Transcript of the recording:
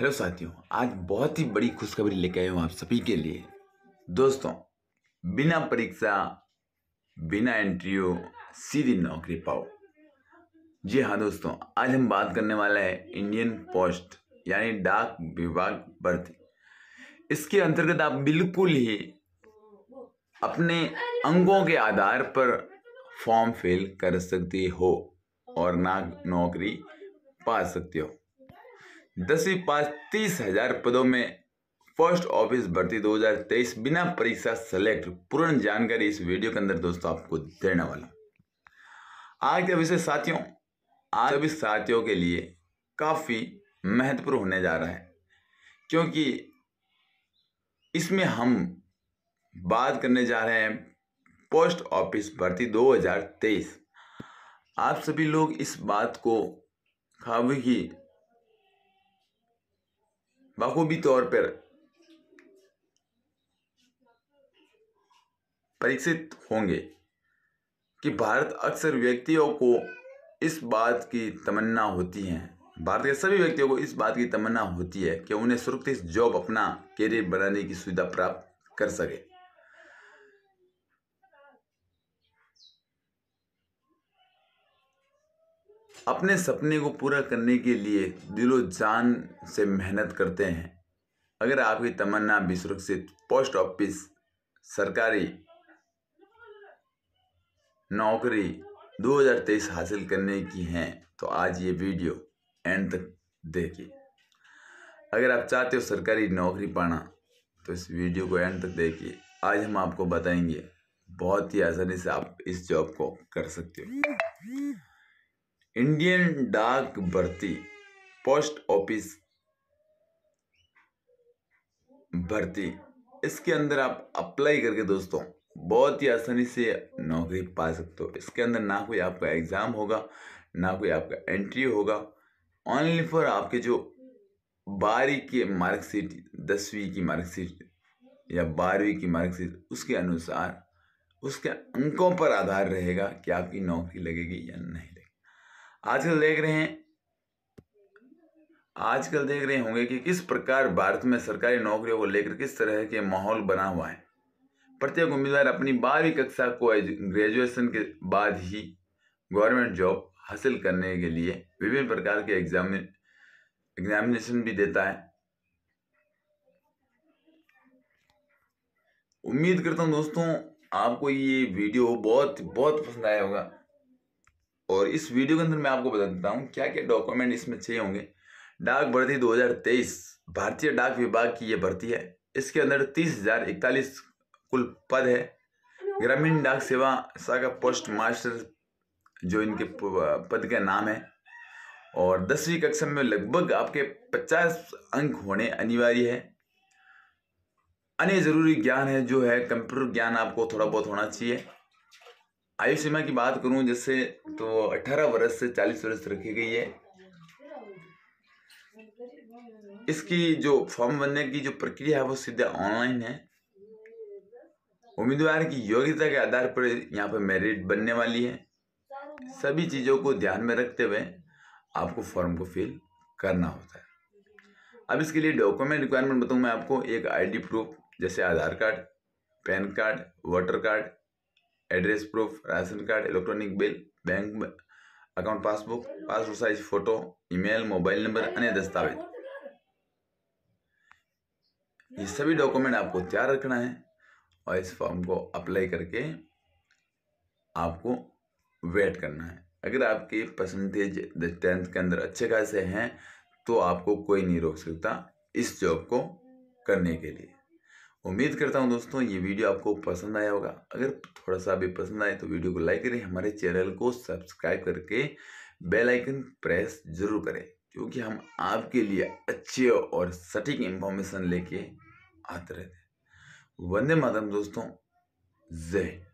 hello साथियों आज बहुत ही बड़ी खुशखबरी लेके आया हूँ आप सभी के लिए दोस्तों बिना परीक्षा बिना इंटरव्यू सीधी नौकरी पाओ जी हाँ दोस्तों आज हम बात करने वाला है इंडियन पोस्ट यानी डाक विभाग भर्ती इसके अंतर्गत आप बिल्कुल ही अपने अंगों के आधार पर फॉर्म फिल कर सकते हो और ना नौकरी पा सकते हो दसवीं पास तीस हजार पदों में पोस्ट ऑफिस भर्ती 2023 बिना परीक्षा सेलेक्ट पूर्ण जानकारी इस वीडियो के अंदर दोस्तों आपको देने वाला आज के विषय साथियों आज भी साथियों के लिए काफ़ी महत्वपूर्ण होने जा रहा है क्योंकि इसमें हम बात करने जा रहे हैं पोस्ट ऑफिस भर्ती 2023 आप सभी लोग इस बात को की बखूबी तौर पर परीक्षित होंगे कि भारत अक्सर व्यक्तियों को इस बात की तमन्ना होती है भारत के सभी व्यक्तियों को इस बात की तमन्ना होती है कि उन्हें सुरक्षित जॉब अपना करियर बनाने की सुविधा प्राप्त कर सके अपने सपने को पूरा करने के लिए दिलो जान से मेहनत करते हैं अगर आपकी तमन्ना भी सुरक्षित पोस्ट ऑफिस सरकारी नौकरी 2023 हासिल करने की है तो आज ये वीडियो एंड तक देखिए अगर आप चाहते हो सरकारी नौकरी पाना तो इस वीडियो को एंड तक देखिए आज हम आपको बताएंगे बहुत ही आसानी से आप इस जॉब को कर सकते हो इंडियन डाक भर्ती पोस्ट ऑफिस भर्ती इसके अंदर आप अप्लाई करके दोस्तों बहुत ही आसानी से नौकरी पा सकते हो इसके अंदर ना कोई आपका एग्ज़ाम होगा ना कोई आपका एंट्री होगा ओनली फॉर आपके जो बारहवीं की मार्कशीट दसवीं की मार्कशीट या बारहवीं की मार्कशीट उसके अनुसार उसके अंकों पर आधार रहेगा कि आपकी नौकरी लगेगी या नहीं लगेगी आजकल देख रहे हैं आजकल देख रहे होंगे कि किस प्रकार भारत में सरकारी नौकरियों को लेकर किस तरह के माहौल बना हुआ है प्रत्येक उम्मीदवार अपनी बारहवीं कक्षा को ग्रेजुएशन के बाद ही गवर्नमेंट जॉब हासिल करने के लिए विभिन्न प्रकार के एग्जाम एग्जामिनेशन भी देता है उम्मीद करता हूँ दोस्तों आपको ये वीडियो बहुत बहुत पसंद आया होगा और इस वीडियो के अंदर मैं आपको बता देता हूँ क्या क्या डॉक्यूमेंट इसमें चाहिए होंगे डाक भर्ती 2023 भारतीय डाक विभाग की ये भर्ती है इसके अंदर तीस हजार इकतालीस कुल पद है ग्रामीण डाक सेवा शाखा पोस्ट मास्टर जो इनके पद का नाम है और दसवीं कक्षा में लगभग आपके पचास अंक होने अनिवार्य है अन्य ज़रूरी ज्ञान है जो है कंप्यूटर ज्ञान आपको थोड़ा बहुत होना चाहिए आयु सीमा की बात करूं जैसे तो 18 वर्ष से 40 वर्ष रखी गई है इसकी जो फॉर्म भरने की जो प्रक्रिया है वो सीधे ऑनलाइन है उम्मीदवार की योग्यता के आधार पर यहाँ पर मेरिट बनने वाली है सभी चीज़ों को ध्यान में रखते हुए आपको फॉर्म को फिल करना होता है अब इसके लिए डॉक्यूमेंट रिक्वायरमेंट बताऊँ मैं आपको एक आईडी प्रूफ जैसे Aadhaar card PAN card voter card address proof ration card electronic bill bank account passbook passport size photo email mobile number अन्य दस्तावेज ये सभी डॉक्यूमेंट आपको तैयार रखना है और इस फॉर्म को अप्लाई करके आपको वेट करना है अगर आपके परसेंटेज टेंथ के अंदर अच्छे खासे हैं तो आपको कोई नहीं रोक सकता इस जॉब को करने के लिए उम्मीद करता हूँ दोस्तों ये वीडियो आपको पसंद आया होगा अगर थोड़ा सा भी पसंद आए तो वीडियो को लाइक करें हमारे चैनल को सब्सक्राइब करके बेल आइकन प्रेस जरूर करें क्योंकि हम आपके लिए अच्छे और सटीक इन्फॉर्मेशन लेके आते रहते हैं वंदे मातरम दोस्तों जय